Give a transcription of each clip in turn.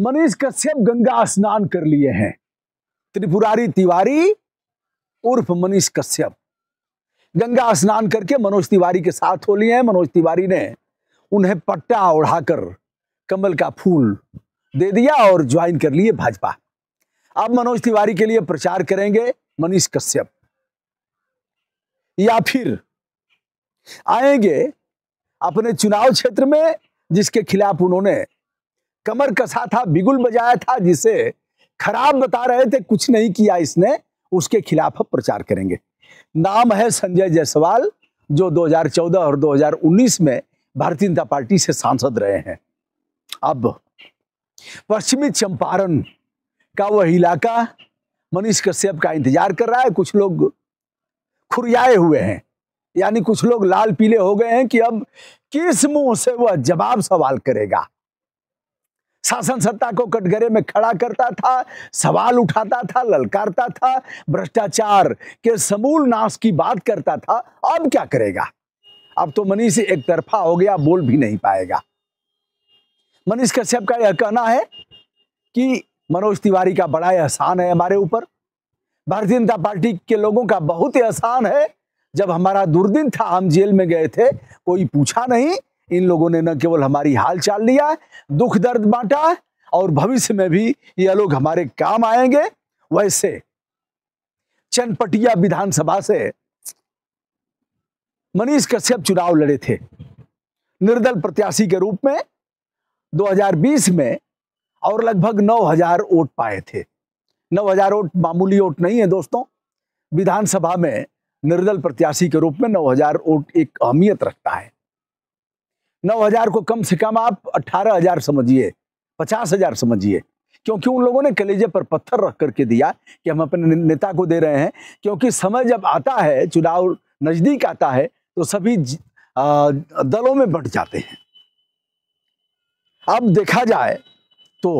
मनीष कश्यप गंगा स्नान कर लिए हैं त्रिपुरारी तिवारी उर्फ मनीष कश्यप गंगा स्नान करके मनोज तिवारी के साथ हो लिए हैं मनोज तिवारी ने उन्हें पट्टा ओढ़ाकर कमल का फूल दे दिया और ज्वाइन कर लिए भाजपा अब मनोज तिवारी के लिए प्रचार करेंगे मनीष कश्यप या फिर आएंगे अपने चुनाव क्षेत्र में जिसके खिलाफ उन्होंने कमर कसा था बिगुल बजाया था जिसे खराब बता रहे थे कुछ नहीं किया इसने उसके खिलाफ प्रचार करेंगे नाम है संजय जायसवाल जो 2014 और 2019 में भारतीय जनता पार्टी से सांसद रहे हैं अब पश्चिमी चंपारण का वह इलाका मनीष कश्यप का इंतजार कर रहा है कुछ लोग खुरियाए हुए हैं यानी कुछ लोग लाल पीले हो गए हैं कि अब किस मुंह से वह जवाब सवाल करेगा शासन सत्ता को कटघरे में खड़ा करता था सवाल उठाता था ललकारता था भ्रष्टाचार के समूल नाश की बात करता था अब क्या करेगा अब तो मनीष एक तरफा हो गया बोल भी नहीं पाएगा मनीष कश्यप का यह कहना है कि मनोज तिवारी का बड़ा एहसान है हमारे ऊपर भारतीय जनता पार्टी के लोगों का बहुत एहसान है जब हमारा दुर्दिन था हम जेल में गए थे कोई पूछा नहीं इन लोगों ने न केवल हमारी हाल चाल लिया दुख दर्द बांटा और भविष्य में भी ये लोग हमारे काम आएंगे वैसे चनपटिया विधानसभा से मनीष कश्यप चुनाव लड़े थे निर्दल प्रत्याशी के रूप में 2020 में और लगभग 9000 वोट पाए थे 9000 वोट मामूली वोट नहीं है दोस्तों विधानसभा में निर्दल प्रत्याशी के रूप में 9000 वोट एक अहमियत रखता है नौ हजार को कम से कम आप अट्ठारह हजार समझिए पचास हजार समझिए क्योंकि उन लोगों ने कलेजे पर पत्थर रख करके दिया कि हम अपने नेता को दे रहे हैं क्योंकि समय जब आता है चुनाव नज़दीक आता है तो सभी दलों में बट जाते हैं अब देखा जाए तो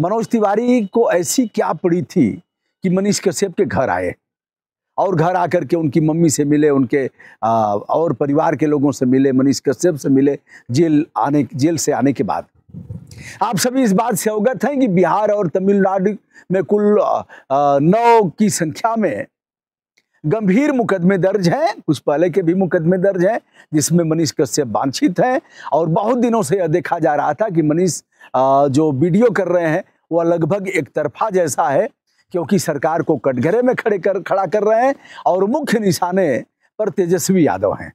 मनोज तिवारी को ऐसी क्या पड़ी थी कि मनीष कश्यप के घर आए और घर आकर के उनकी मम्मी से मिले उनके आ, और परिवार के लोगों से मिले मनीष कश्यप से मिले जेल आने जेल से आने के बाद आप सभी इस बात से अवगत हैं कि बिहार और तमिलनाडु में कुल नौ की संख्या में गंभीर मुकदमे दर्ज हैं कुछ पहले के भी मुकदमे दर्ज हैं जिसमें मनीष कश्यप वांछित हैं और बहुत दिनों से यह देखा जा रहा था कि मनीष जो वीडियो कर रहे हैं वह लगभग एक तरफा जैसा है क्योंकि सरकार को कटघरे में खड़े कर खड़ा कर रहे हैं और मुख्य निशाने पर तेजस्वी यादव हैं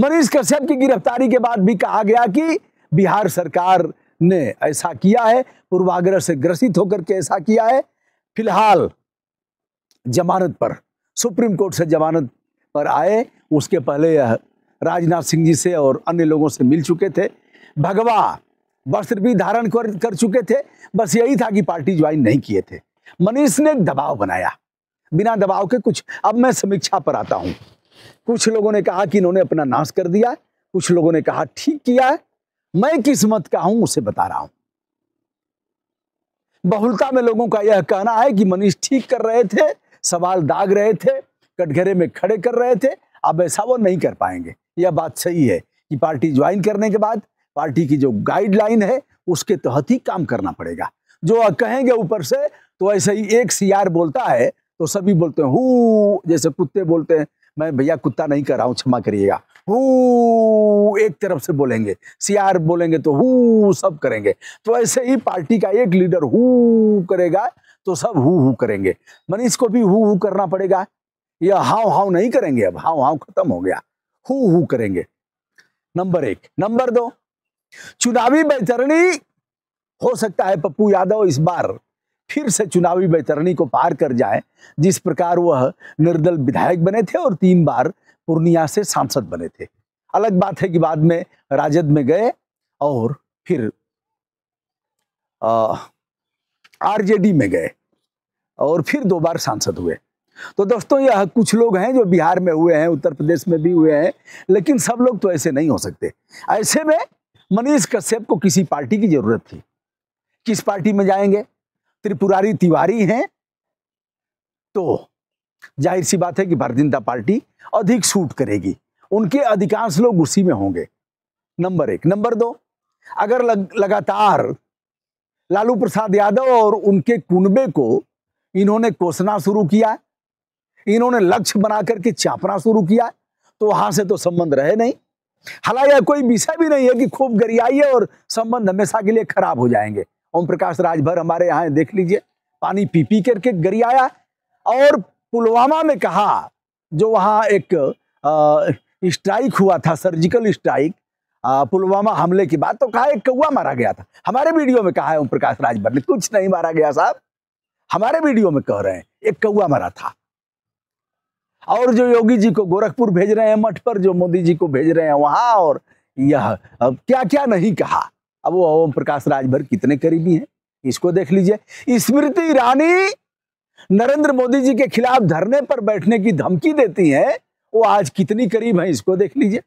मनीष कश्यप की गिरफ्तारी के बाद भी कहा गया कि बिहार सरकार ने ऐसा किया है पूर्वाग्रह से ग्रसित होकर के ऐसा किया है फिलहाल जमानत पर सुप्रीम कोर्ट से जमानत पर आए उसके पहले राजनाथ सिंह जी से और अन्य लोगों से मिल चुके थे भगवा वस्त्र भी धारण कर कर चुके थे बस यही था कि पार्टी ज्वाइन नहीं किए थे मनीष ने दबाव बनाया बिना दबाव के कुछ अब मैं समीक्षा पर आता हूं कुछ लोगों ने कहा कि इन्होंने अपना नाश कर दिया कुछ लोगों ने कहा ठीक किया है मैं किस मत का हूं उसे बता रहा हूं बहुलता में लोगों का यह कहना है कि मनीष ठीक कर रहे थे सवाल दाग रहे थे कटघरे में खड़े कर रहे थे अब ऐसा वो नहीं कर पाएंगे यह बात सही है कि पार्टी ज्वाइन करने के बाद पार्टी की जो गाइडलाइन है उसके तहत ही काम करना पड़ेगा जो कहेंगे ऊपर से तो ऐसे ही एक सीआर बोलता है तो सभी बोलते हैं हु जैसे कुत्ते बोलते हैं मैं भैया कुत्ता नहीं कर रहा हूँ क्षमा करिएगा हु एक तरफ से बोलेंगे सीआर बोलेंगे तो हु सब करेंगे तो ऐसे ही पार्टी का एक लीडर हु करेगा तो सब हु हु करेंगे मनीष को भी हु हु करना पड़ेगा यह हाव हाव नहीं करेंगे अब हाव हाव खत्म हो गया हु हु करेंगे नंबर एक नंबर दो चुनावी बेचरणी हो सकता है पप्पू यादव इस बार फिर से चुनावी बेचरणी को पार कर जाए जिस प्रकार वह निर्दल विधायक बने थे और तीन बार पूर्णिया से सांसद बने थे अलग बात है कि बाद में राजद में गए और फिर आरजेडी में गए और फिर दो बार सांसद हुए तो दोस्तों यह कुछ लोग हैं जो बिहार में हुए हैं उत्तर प्रदेश में भी हुए हैं लेकिन सब लोग तो ऐसे नहीं हो सकते ऐसे में मनीष कश्यप को किसी पार्टी की जरूरत थी किस पार्टी में जाएंगे त्रिपुरारी तिवारी हैं तो जाहिर सी बात है कि भारतीय जनता पार्टी अधिक सूट करेगी उनके अधिकांश लोग उसी में होंगे नंबर एक नंबर दो अगर लग, लगातार लालू प्रसाद यादव और उनके कुनबे को इन्होंने कोसना शुरू किया इन्होंने लक्ष्य बना करके चापना शुरू किया तो वहां से तो संबंध रहे नहीं हालांकि यह कोई विषय भी नहीं है कि खूब गरियाइए और संबंध हमेशा के लिए खराब हो जाएंगे ओम प्रकाश राजभर हमारे यहाँ देख लीजिए पानी पी पी करके गरियाया और पुलवामा में कहा जो वहाँ एक स्ट्राइक हुआ था सर्जिकल स्ट्राइक पुलवामा हमले की बात तो कहा एक कौआ मारा गया था हमारे वीडियो में कहा है ओम प्रकाश राजभर ने कुछ नहीं मारा गया साहब हमारे वीडियो में कह रहे हैं एक कौआ मारा था और जो योगी जी को गोरखपुर भेज रहे हैं मठ पर जो मोदी जी को भेज रहे हैं वहाँ और यह अब क्या क्या नहीं कहा अब वो ओम प्रकाश राजभर कितने करीबी हैं इसको देख लीजिए स्मृति ईरानी नरेंद्र मोदी जी के खिलाफ धरने पर बैठने की धमकी देती हैं वो आज कितनी करीब है इसको देख लीजिए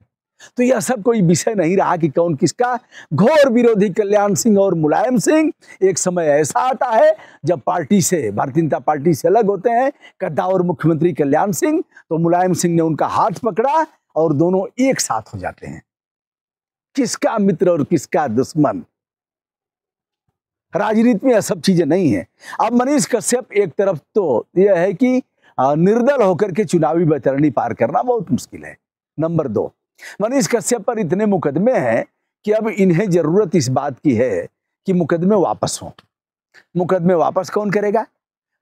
तो यह सब कोई विषय नहीं रहा कि कौन किसका घोर विरोधी कल्याण सिंह और मुलायम सिंह एक समय ऐसा आता है जब पार्टी से भारतीय जनता पार्टी से अलग होते हैं कद्दा और मुख्यमंत्री कल्याण सिंह तो मुलायम सिंह ने उनका हाथ पकड़ा और दोनों एक साथ हो जाते हैं किसका मित्र और किसका दुश्मन राजनीति में यह सब चीजें नहीं है अब मनीष कश्यप एक तरफ तो यह है कि निर्दल होकर के चुनावी बैतरणी पार करना बहुत मुश्किल है नंबर दो मनीष कश्यप पर इतने मुकदमे हैं कि अब इन्हें ज़रूरत इस बात की है कि मुकदमे वापस हों मुकदमे वापस कौन करेगा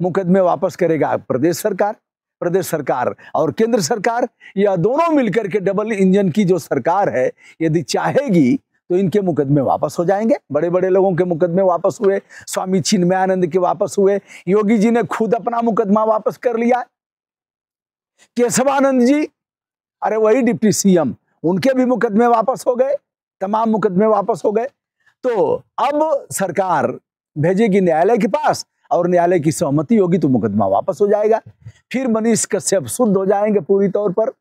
मुकदमे वापस करेगा प्रदेश सरकार प्रदेश सरकार और केंद्र सरकार यह दोनों मिलकर के डबल इंजन की जो सरकार है यदि चाहेगी तो इनके मुकदमे वापस हो जाएंगे बड़े बड़े लोगों के मुकदमे वापस हुए स्वामी चिन्मयानंद के वापस हुए योगी जी ने खुद अपना मुकदमा वापस कर लिया केशवानंद जी अरे वही डिप्टी सीएम उनके भी मुकदमे वापस हो गए तमाम मुकदमे वापस हो गए तो अब सरकार भेजेगी न्यायालय के पास और न्यायालय की सहमति होगी तो मुकदमा वापस हो जाएगा फिर मनीष कश्यप शुद्ध हो जाएंगे पूरी तौर पर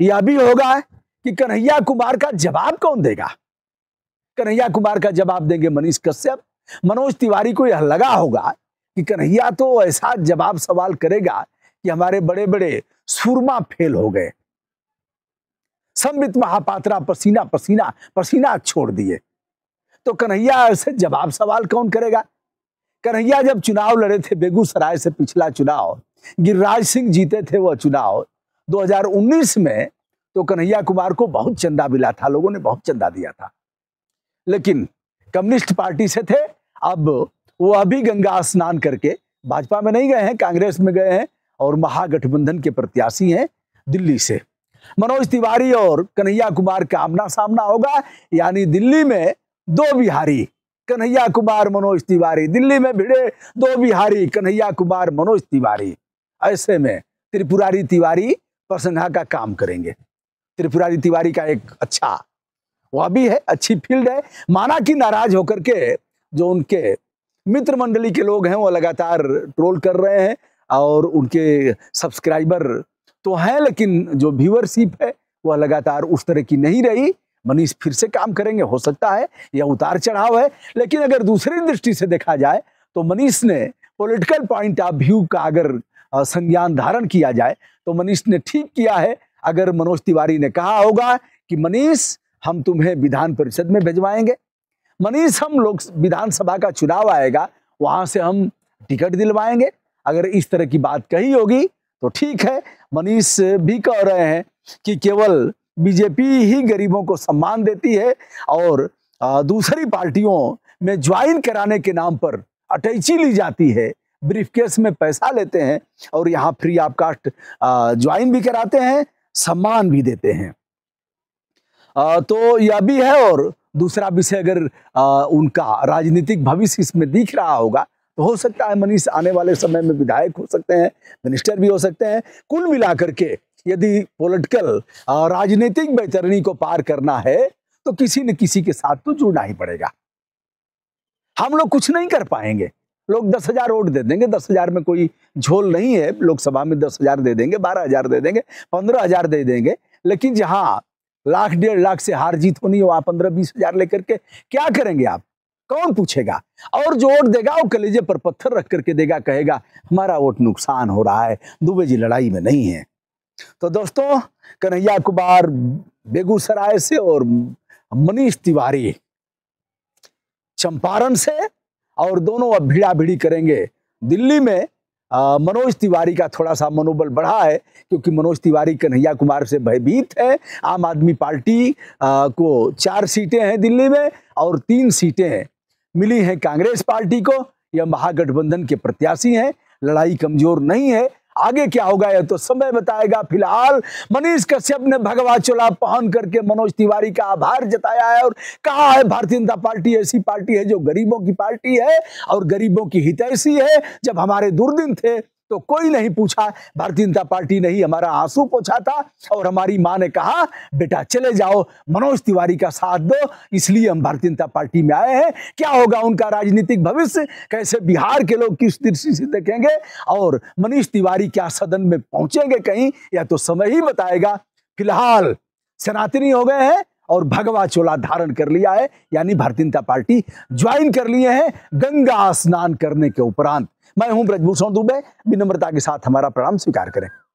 यह भी होगा कि कन्हैया कुमार का जवाब कौन देगा कन्हैया कुमार का जवाब देंगे मनीष कश्यप मनोज तिवारी को यह लगा होगा कि कन्हैया तो ऐसा जवाब सवाल करेगा कि हमारे बड़े बड़े सुरमा फेल हो गए समृत महापात्रा पसीना पसीना पसीना छोड़ दिए तो कन्हैया से जवाब सवाल कौन करेगा कन्हैया जब चुनाव लड़े थे बेगूसराय से पिछला चुनाव गिरिराज सिंह जीते थे वह चुनाव 2019 में तो कन्हैया कुमार को बहुत चंदा मिला था लोगों ने बहुत चंदा दिया था लेकिन कम्युनिस्ट पार्टी से थे अब वो अभी गंगा स्नान करके भाजपा में नहीं गए हैं कांग्रेस में गए हैं और महागठबंधन के प्रत्याशी हैं दिल्ली से मनोज तिवारी और कन्हैया कुमार का आमना सामना होगा यानी दिल्ली में दो बिहारी कन्हैया कुमार मनोज तिवारी दिल्ली में भिड़े दो बिहारी कन्हैया कुमार मनोज तिवारी ऐसे में त्रिपुरारी तिवारी प्रसंगा का काम करेंगे त्रिपुरारी तिवारी का एक अच्छा वह भी है अच्छी फील्ड है माना कि नाराज होकर के जो उनके मित्र मंडली के लोग हैं वो लगातार ट्रोल कर रहे हैं और उनके सब्सक्राइबर तो है लेकिन जो व्यूअरशिप है वह लगातार उस तरह की नहीं रही मनीष फिर से काम करेंगे हो सकता है या उतार चढ़ाव है लेकिन अगर दूसरी दृष्टि से देखा जाए तो मनीष ने पॉलिटिकल पॉइंट ऑफ व्यू का अगर संज्ञान धारण किया जाए तो मनीष ने ठीक किया है अगर मनोज तिवारी ने कहा होगा कि मनीष हम तुम्हें विधान परिषद में भिजवाएंगे मनीष हम लोग विधानसभा का चुनाव आएगा वहाँ से हम टिकट दिलवाएंगे अगर इस तरह की बात कही होगी तो ठीक है मनीष भी कह रहे हैं कि केवल बीजेपी ही गरीबों को सम्मान देती है और दूसरी पार्टियों में ज्वाइन कराने के नाम पर अटैची ली जाती है ब्रीफकेस में पैसा लेते हैं और यहाँ फ्री ऑफ कास्ट ज्वाइन भी कराते हैं सम्मान भी देते हैं तो यह भी है और दूसरा विषय अगर उनका राजनीतिक भविष्य इसमें दिख रहा होगा हो सकता है मनीष आने वाले समय में विधायक हो सकते हैं मिनिस्टर भी हो सकते हैं कुल मिलाकर के यदि पॉलिटिकल राजनीतिक बेचरणी को पार करना है तो किसी न किसी के साथ तो जुड़ना ही पड़ेगा हम लोग कुछ नहीं कर पाएंगे लोग दस हजार वोट दे देंगे दस हजार में कोई झोल नहीं है लोकसभा में दस हजार दे देंगे बारह हजार दे देंगे पंद्रह हजार दे देंगे लेकिन जहां लाख डेढ़ लाख से हार जीत होनी हो आप पंद्रह बीस हजार लेकर के क्या करेंगे आप कौन पूछेगा और जो वोट देगा वो कलेजे पर पत्थर रख करके देगा कहेगा हमारा वोट नुकसान हो रहा है दुबे जी लड़ाई में नहीं है तो दोस्तों कन्हैया कुमार बेगूसराय से और मनीष तिवारी चंपारण से और दोनों अब भीड़ा भीड़ी करेंगे दिल्ली में मनोज तिवारी का थोड़ा सा मनोबल बढ़ा है क्योंकि मनोज तिवारी कन्हैया कुमार से भयभीत है आम आदमी पार्टी आ, को चार सीटें हैं दिल्ली में और तीन सीटें हैं मिली हैं कांग्रेस पार्टी को यह महागठबंधन के प्रत्याशी हैं लड़ाई कमजोर नहीं है आगे क्या होगा यह तो समय बताएगा फिलहाल मनीष कश्यप ने भगवा चोला पहन करके मनोज तिवारी का आभार जताया है और कहा है भारतीय जनता पार्टी ऐसी पार्टी है जो गरीबों की पार्टी है और गरीबों की हितैषी है जब हमारे दुर्दिन थे तो कोई नहीं पूछा भारतीय जनता पार्टी ने ही हमारा आंसू पोछा था और हमारी माँ ने कहा बेटा चले जाओ मनोज तिवारी का साथ दो इसलिए हम भारतीय जनता पार्टी में आए हैं क्या होगा उनका राजनीतिक भविष्य कैसे बिहार के लोग किस दृष्टि से देखेंगे और मनीष तिवारी क्या सदन में पहुंचेंगे कहीं या तो समय ही बताएगा फिलहाल सनातनी हो गए हैं और भगवा चोला धारण कर लिया है यानी भारतीय जनता पार्टी ज्वाइन कर लिए हैं गंगा स्नान करने के उपरांत मैं हूं ब्रजभूषण दुबे विनम्रता के साथ हमारा प्रणाम स्वीकार करें